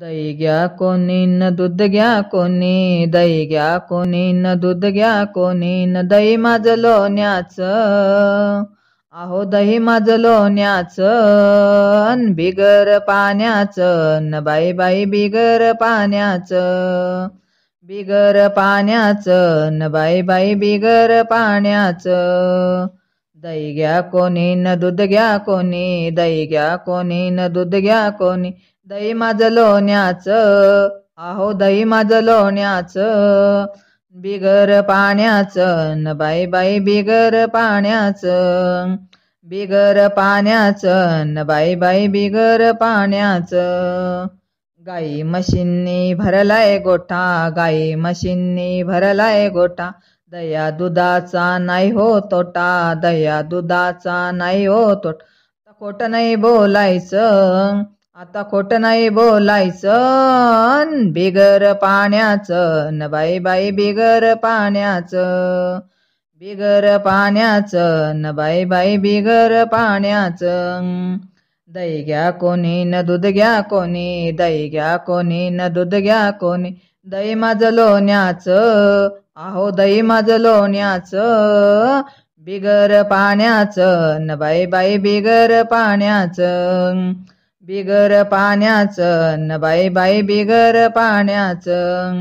दही घ्या कोणी दूध घ्या कोणी दही ग्या कोणी दूध घ्या कोणी दही माझ लोण्याचं आहो दही माझं लोण्याचं बिगर पाण्याचं न बाई बाई बिगर पाण्याच बिगर पाण्याचं न बाई बाई बिगर पाण्याच दही घ्या कोणी न दूध घ्या कोणी दही घ्या कोणी न दूध घ्या कोणी दही माझं लोण्याच आहो दही माझं लोण्याच बिगर पाण्याच न बाई बाई बिगर पाण्याच बिगर पाण्याच न बाई बाई बिगर पाण्याच गाई मशीननी भरलाय गोठा गाई मशीननी भरलाय गोठा दया दुधाचा नाही हो तोटा दया दुधाचा नाही हो तोटा आता खोट नाही बोलायचं आता खोट नाही बोलायचं बिगर पाण्याचं न बाई बाई बिगर पाण्याचं बिगर पाण्याचं न बाई बाई बिगर पाण्याचं दही घ्या कोणी न दूध घ्या कोणी दही घ्या कोणी न दूध घ्या कोणी दही माझं लोण्याचं आहो दही माझं लोण्याचं बिगर पाण्याचं न बाई बाई बिगर पाण्याचं बिगर पाण्याचं न बाई बाई बिगर पाण्याचं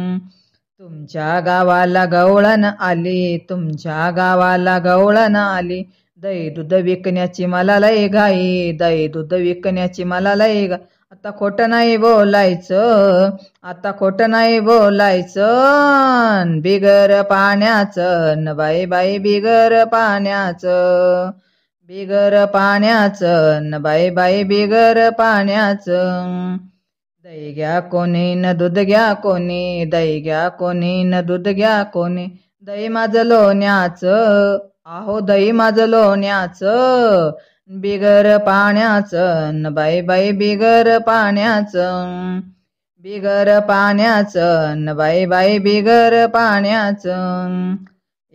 तुमच्या गावाला गवळण आली तुमच्या गावाला गवळण आली दही दूध विकण्याची मला लय गाई दही दूध विकण्याची मला लय गा आता खोट नाही बोलायचं आता खोट नाही बोलायचं बिगर पाण्याचं न बाई बाई बिगर पाण्याचं बिगर पाण्याचं न बाई बाई बिगर पाण्याचं दही घ्या कोणी न दूध घ्या कोणी दही घ्या कोणी न दूध घ्या कोणी दही माझं लोण्याचं आहो दही माझं लोण्याच बिगर पाण्याचं बाई बाई बिगर पाण्याच बिगर पाण्याचं बाई बाई बिगर पाण्याच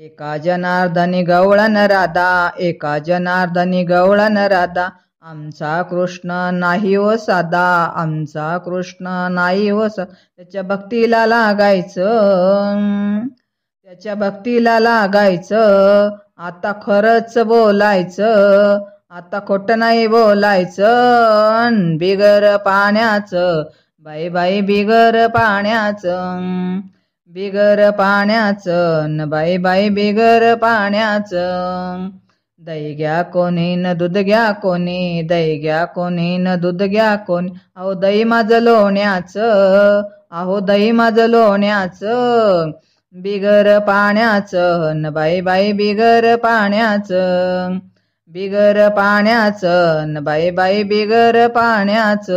एका जनार्दनी गवळण राधा एका जनार्दनी गवळण राधा आमचा कृष्ण नाही व साधा आमचा कृष्ण नाही व त्याच्या भक्तीला लागायचं त्याच्या भक्तीला लागायचं आता खरंच बोलायचं आता खोटं नाही बोलायचं बिगर पाण्याचं बाई बाई बिगर पाण्याचं बिगर पाण्याचं न बाई बाई बिगर पाण्याचं दही घ्या कोणी न दूध घ्या कोणी दही घ्या कोणी न दूध घ्या कोणी अहो दही माझं लोण्याचं अहो दही माझं लोण्याचं बिगर पाण्याचं न बाई बाई बिगर पाण्याच बिगर पाण्याचं न बाई बाई बिगर पाण्याच